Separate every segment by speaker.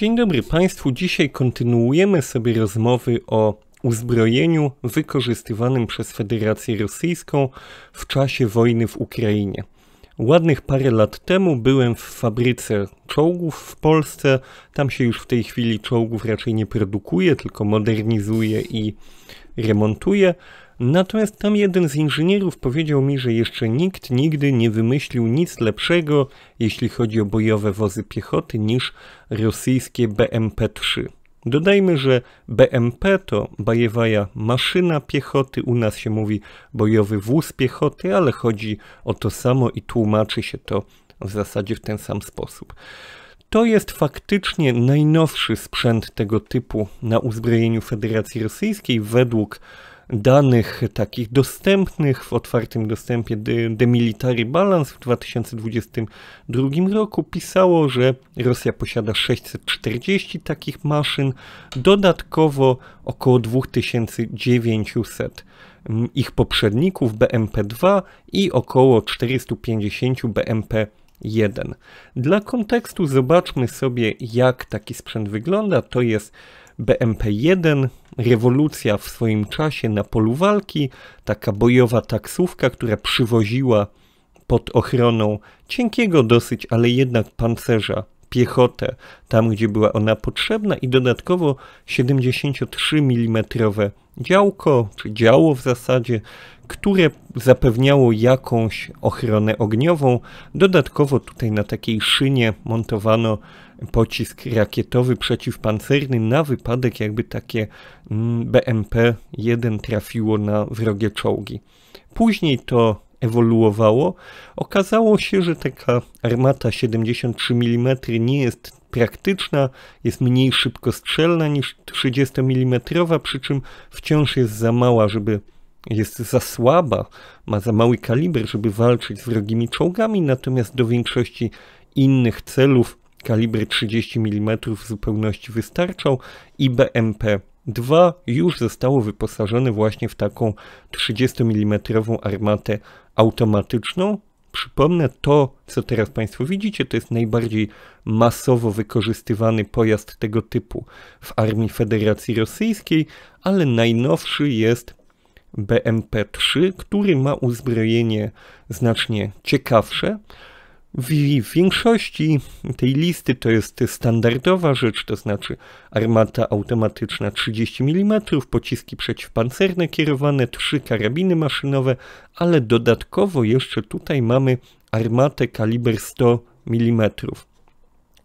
Speaker 1: Dzień dobry Państwu. Dzisiaj kontynuujemy sobie rozmowy o uzbrojeniu wykorzystywanym przez Federację Rosyjską w czasie wojny w Ukrainie. Ładnych parę lat temu byłem w fabryce czołgów w Polsce. Tam się już w tej chwili czołgów raczej nie produkuje, tylko modernizuje i remontuje. Natomiast tam jeden z inżynierów powiedział mi, że jeszcze nikt nigdy nie wymyślił nic lepszego, jeśli chodzi o bojowe wozy piechoty, niż rosyjskie BMP-3. Dodajmy, że BMP to bajewaja maszyna piechoty, u nas się mówi bojowy wóz piechoty, ale chodzi o to samo i tłumaczy się to w zasadzie w ten sam sposób. To jest faktycznie najnowszy sprzęt tego typu na uzbrojeniu Federacji Rosyjskiej według danych takich dostępnych w otwartym dostępie The, Military Balance w 2022 roku pisało, że Rosja posiada 640 takich maszyn, dodatkowo około 2900 mm, ich poprzedników BMP-2 i około 450 bmp 1. Dla kontekstu zobaczmy sobie, jak taki sprzęt wygląda. To jest BMP-1, rewolucja w swoim czasie na polu walki, taka bojowa taksówka, która przywoziła pod ochroną cienkiego dosyć, ale jednak pancerza piechotę tam, gdzie była ona potrzebna i dodatkowo 73 mm działko, czy działo w zasadzie, które zapewniało jakąś ochronę ogniową. Dodatkowo tutaj na takiej szynie montowano pocisk rakietowy przeciwpancerny na wypadek, jakby takie mm, BMP-1 trafiło na wrogie czołgi. Później to ewoluowało. Okazało się, że taka armata 73 mm nie jest praktyczna, jest mniej szybkostrzelna niż 30 mm, przy czym wciąż jest za mała, żeby jest za słaba, ma za mały kaliber, żeby walczyć z wrogimi czołgami, natomiast do większości innych celów kalibry 30 mm w zupełności wystarczą i BMP 2 już zostało wyposażone właśnie w taką 30 mm armatę automatyczną. Przypomnę, to co teraz Państwo widzicie, to jest najbardziej masowo wykorzystywany pojazd tego typu w Armii Federacji Rosyjskiej, ale najnowszy jest BMP-3, który ma uzbrojenie znacznie ciekawsze. W większości tej listy to jest standardowa rzecz, to znaczy armata automatyczna 30 mm, pociski przeciwpancerne kierowane, trzy karabiny maszynowe, ale dodatkowo jeszcze tutaj mamy armatę kaliber 100 mm.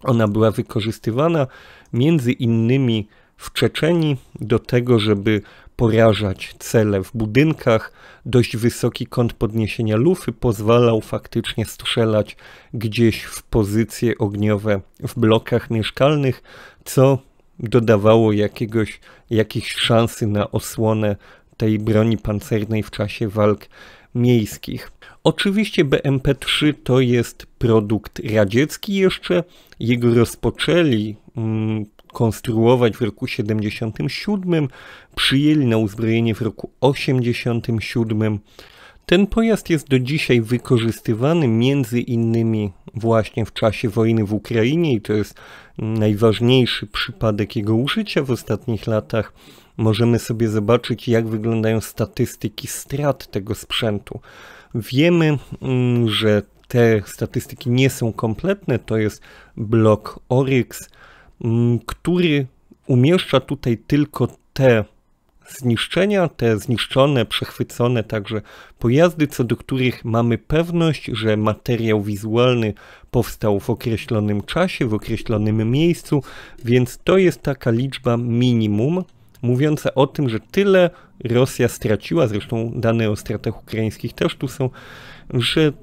Speaker 1: Ona była wykorzystywana między innymi w Czeczeni do tego, żeby porażać cele w budynkach. Dość wysoki kąt podniesienia lufy pozwalał faktycznie strzelać gdzieś w pozycje ogniowe w blokach mieszkalnych, co dodawało jakiegoś, jakichś szansy na osłonę tej broni pancernej w czasie walk miejskich. Oczywiście BMP-3 to jest produkt radziecki jeszcze. Jego rozpoczęli mm, konstruować w roku 77, przyjęli na uzbrojenie w roku 87. Ten pojazd jest do dzisiaj wykorzystywany między innymi właśnie w czasie wojny w Ukrainie i to jest najważniejszy przypadek jego użycia w ostatnich latach. Możemy sobie zobaczyć, jak wyglądają statystyki strat tego sprzętu. Wiemy, mm, że te statystyki nie są kompletne, to jest blok Oryx, który umieszcza tutaj tylko te zniszczenia, te zniszczone, przechwycone także pojazdy, co do których mamy pewność, że materiał wizualny powstał w określonym czasie, w określonym miejscu, więc to jest taka liczba minimum mówiąca o tym, że tyle Rosja straciła, zresztą dane o stratach ukraińskich też tu są, że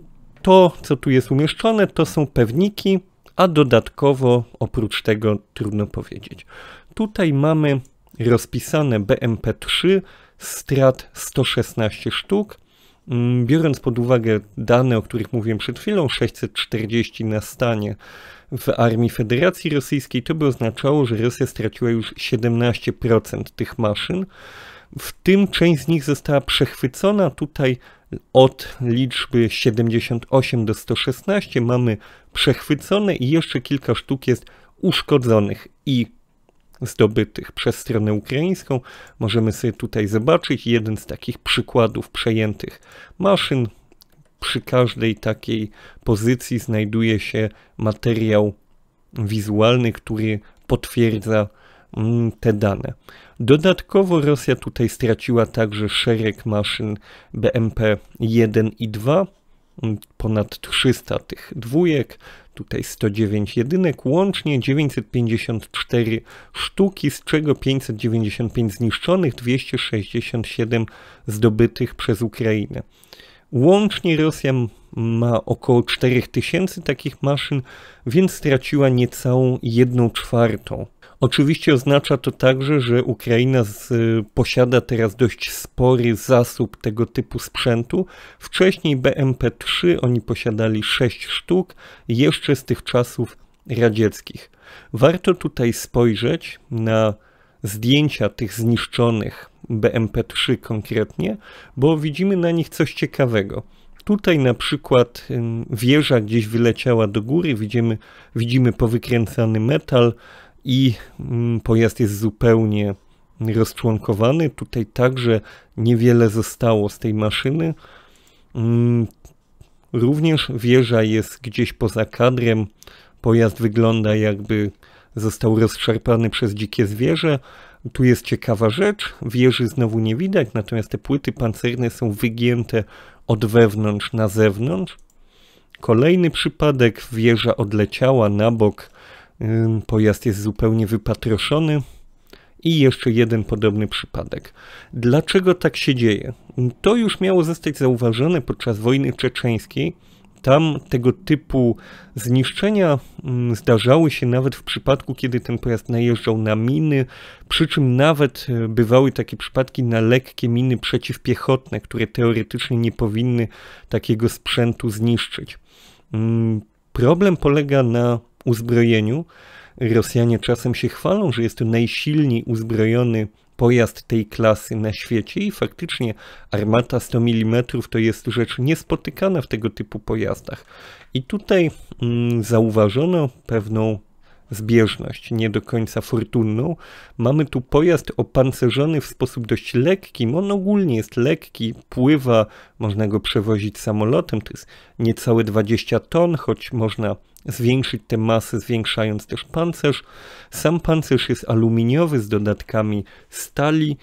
Speaker 1: to, co tu jest umieszczone, to są pewniki, a dodatkowo oprócz tego trudno powiedzieć. Tutaj mamy rozpisane BMP3 strat 116 sztuk. Mm, biorąc pod uwagę dane, o których mówiłem przed chwilą, 640 na stanie w Armii Federacji Rosyjskiej, to by oznaczało, że Rosja straciła już 17% tych maszyn. W tym część z nich została przechwycona. Tutaj od liczby 78 do 116 mamy przechwycone i jeszcze kilka sztuk jest uszkodzonych i zdobytych przez stronę ukraińską. Możemy sobie tutaj zobaczyć jeden z takich przykładów przejętych maszyn. Przy każdej takiej pozycji znajduje się materiał wizualny, który potwierdza Mm, te dane. Dodatkowo Rosja tutaj straciła także szereg maszyn BMP-1 i 2, mm, ponad 300 tych dwójek, tutaj 109 jedynek, łącznie 954 sztuki, z czego 595 zniszczonych, 267 zdobytych przez Ukrainę. Łącznie Rosja ma około 4000 takich maszyn, więc straciła niecałą 1 czwartą Oczywiście oznacza to także, że Ukraina z, y, posiada teraz dość spory zasób tego typu sprzętu. Wcześniej BMP-3 oni posiadali 6 sztuk, jeszcze z tych czasów radzieckich. Warto tutaj spojrzeć na zdjęcia tych zniszczonych BMP-3 konkretnie, bo widzimy na nich coś ciekawego. Tutaj na przykład wieża gdzieś wyleciała do góry, widzimy, widzimy powykręcany metal, i mm, pojazd jest zupełnie rozczłonkowany. Tutaj także niewiele zostało z tej maszyny. Mm, również wieża jest gdzieś poza kadrem. Pojazd wygląda jakby został rozszarpany przez dzikie zwierzę. Tu jest ciekawa rzecz, wieży znowu nie widać, natomiast te płyty pancerne są wygięte od wewnątrz na zewnątrz. Kolejny przypadek, wieża odleciała na bok Pojazd jest zupełnie wypatroszony. I jeszcze jeden podobny przypadek. Dlaczego tak się dzieje? To już miało zostać zauważone podczas wojny czeczeńskiej. Tam tego typu zniszczenia zdarzały się nawet w przypadku, kiedy ten pojazd najeżdżał na miny, przy czym nawet e, bywały takie przypadki na lekkie miny przeciwpiechotne, które teoretycznie nie powinny takiego sprzętu zniszczyć. Problem polega na uzbrojeniu. Rosjanie czasem się chwalą, że jest to najsilniej uzbrojony pojazd tej klasy na świecie i faktycznie armata 100 mm to jest rzecz niespotykana w tego typu pojazdach. I tutaj mm, zauważono pewną zbieżność, nie do końca fortunną. Mamy tu pojazd opancerzony w sposób dość lekki. On ogólnie jest lekki, pływa, można go przewozić samolotem. To jest niecałe 20 ton, choć można zwiększyć tę masę, zwiększając też pancerz. Sam pancerz jest aluminiowy z dodatkami stali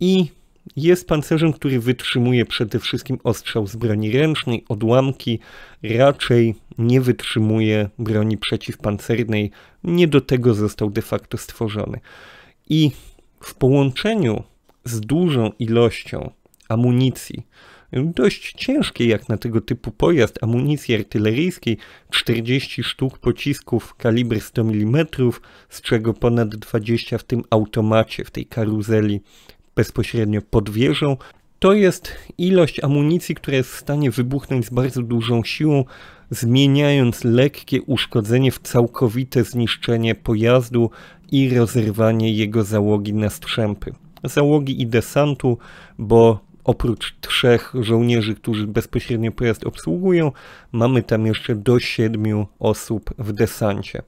Speaker 1: i jest pancerzem, który wytrzymuje przede wszystkim ostrzał z broni ręcznej, odłamki, raczej nie wytrzymuje broni przeciwpancernej, nie do tego został de facto stworzony. I w połączeniu z dużą ilością amunicji, dość ciężkiej jak na tego typu pojazd, amunicji artyleryjskiej, 40 sztuk pocisków kalibr 100 mm, z czego ponad 20 w tym automacie, w tej karuzeli bezpośrednio pod wieżą, to jest ilość amunicji, która jest w stanie wybuchnąć z bardzo dużą siłą, zmieniając lekkie uszkodzenie w całkowite zniszczenie pojazdu i rozerwanie jego załogi na strzępy. Załogi i desantu, bo oprócz trzech żołnierzy, którzy bezpośrednio pojazd obsługują, mamy tam jeszcze do siedmiu osób w desancie.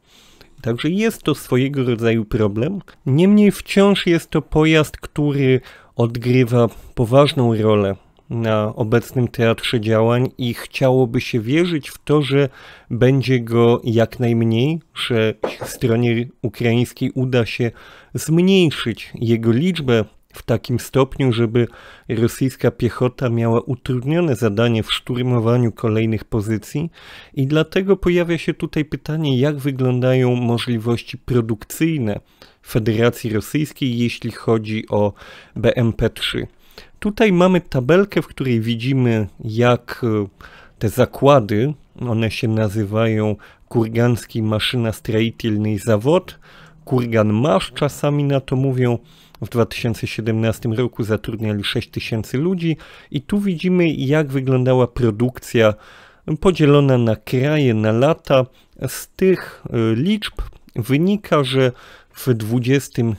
Speaker 1: Także jest to swojego rodzaju problem. Niemniej wciąż jest to pojazd, który odgrywa poważną rolę na obecnym teatrze działań i chciałoby się wierzyć w to, że będzie go jak najmniej, że stronie ukraińskiej uda się zmniejszyć jego liczbę, w takim stopniu, żeby rosyjska piechota miała utrudnione zadanie w szturmowaniu kolejnych pozycji i dlatego pojawia się tutaj pytanie, jak wyglądają możliwości produkcyjne Federacji Rosyjskiej, jeśli chodzi o BMP-3. Tutaj mamy tabelkę, w której widzimy, jak e, te zakłady, one się nazywają Kurgański Maszyna Stroitelny Zawod, Kurgan masz, czasami na to mówią. W 2017 roku zatrudniali 6 tysięcy ludzi i tu widzimy jak wyglądała produkcja podzielona na kraje, na lata. Z tych y, liczb wynika, że w XXI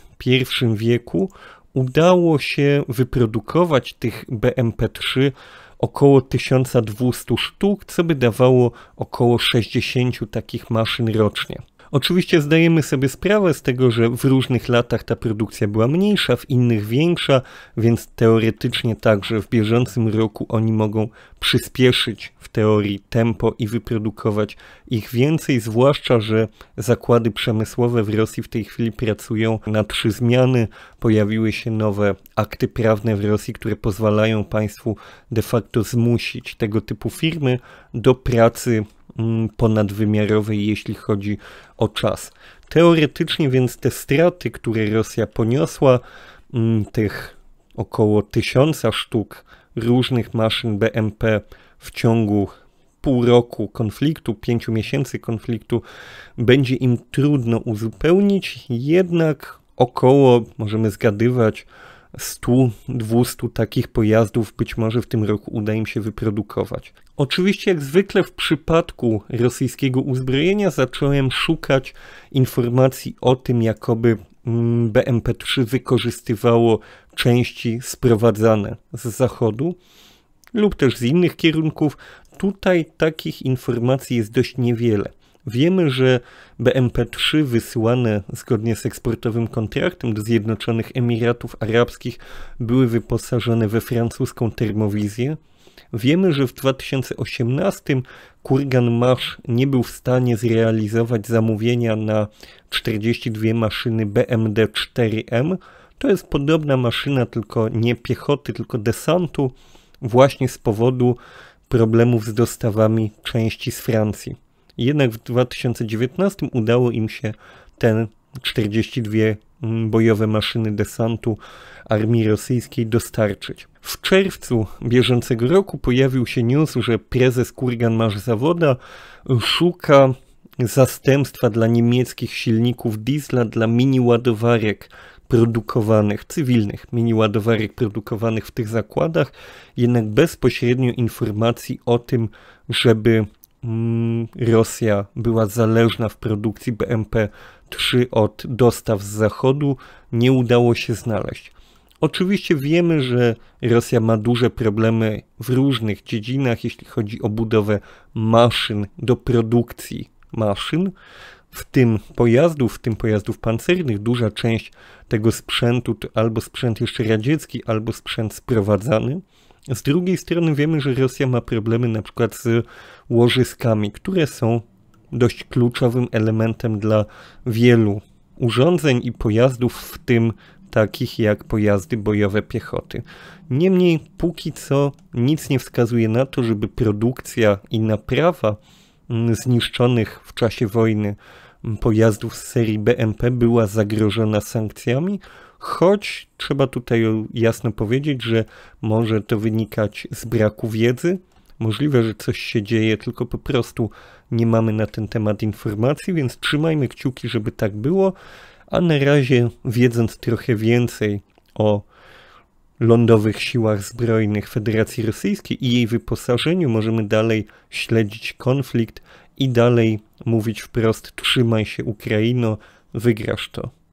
Speaker 1: wieku udało się wyprodukować tych BMP-3 około 1200 sztuk, co by dawało około 60 takich maszyn rocznie. Oczywiście zdajemy sobie sprawę z tego, że w różnych latach ta produkcja była mniejsza, w innych większa, więc teoretycznie także w bieżącym roku oni mogą przyspieszyć w teorii tempo i wyprodukować ich więcej, zwłaszcza, że zakłady przemysłowe w Rosji w tej chwili pracują na trzy zmiany. Pojawiły się nowe akty prawne w Rosji, które pozwalają państwu de facto zmusić tego typu firmy do pracy Mm, ponadwymiarowej, jeśli chodzi o czas. Teoretycznie więc te straty, które Rosja poniosła, mm, tych około tysiąca sztuk różnych maszyn BMP w ciągu pół roku konfliktu, pięciu miesięcy konfliktu, będzie im trudno uzupełnić, jednak około, możemy zgadywać, 100-200 takich pojazdów być może w tym roku uda im się wyprodukować. Oczywiście, jak zwykle w przypadku rosyjskiego uzbrojenia, zacząłem szukać informacji o tym, jakoby mm, BMP-3 wykorzystywało części sprowadzane z zachodu lub też z innych kierunków. Tutaj takich informacji jest dość niewiele. Wiemy, że BMP-3 wysyłane zgodnie z eksportowym kontraktem do Zjednoczonych Emiratów Arabskich były wyposażone we francuską termowizję. Wiemy, że w 2018 Kurgan Marsz nie był w stanie zrealizować zamówienia na 42 maszyny BMD-4M. To jest podobna maszyna, tylko nie piechoty, tylko desantu, właśnie z powodu problemów z dostawami części z Francji. Jednak w 2019 udało im się ten 42 mm, bojowe maszyny desantu armii rosyjskiej dostarczyć. W czerwcu bieżącego roku pojawił się news, że prezes Kurgan Marzawoda szuka zastępstwa dla niemieckich silników diesla dla mini ładowarek produkowanych, cywilnych mini ładowarek produkowanych w tych zakładach, jednak bezpośrednio informacji o tym, żeby Mm, Rosja była zależna w produkcji BMP-3 od dostaw z Zachodu, nie udało się znaleźć. Oczywiście wiemy, że Rosja ma duże problemy w różnych dziedzinach, jeśli chodzi o budowę maszyn do produkcji maszyn, w tym pojazdów, w tym pojazdów pancernych. Duża część tego sprzętu to albo sprzęt jeszcze radziecki, albo sprzęt sprowadzany. Z drugiej strony wiemy, że Rosja ma problemy na przykład z łożyskami, które są dość kluczowym elementem dla wielu urządzeń i pojazdów, w tym takich jak pojazdy bojowe piechoty. Niemniej póki co nic nie wskazuje na to, żeby produkcja i naprawa zniszczonych w czasie wojny pojazdów z serii BMP była zagrożona sankcjami, choć trzeba tutaj jasno powiedzieć, że może to wynikać z braku wiedzy. Możliwe, że coś się dzieje, tylko po prostu nie mamy na ten temat informacji, więc trzymajmy kciuki, żeby tak było. A na razie, wiedząc trochę więcej o lądowych siłach zbrojnych Federacji Rosyjskiej i jej wyposażeniu, możemy dalej śledzić konflikt i dalej mówić wprost: trzymaj się, Ukraino, wygrasz to.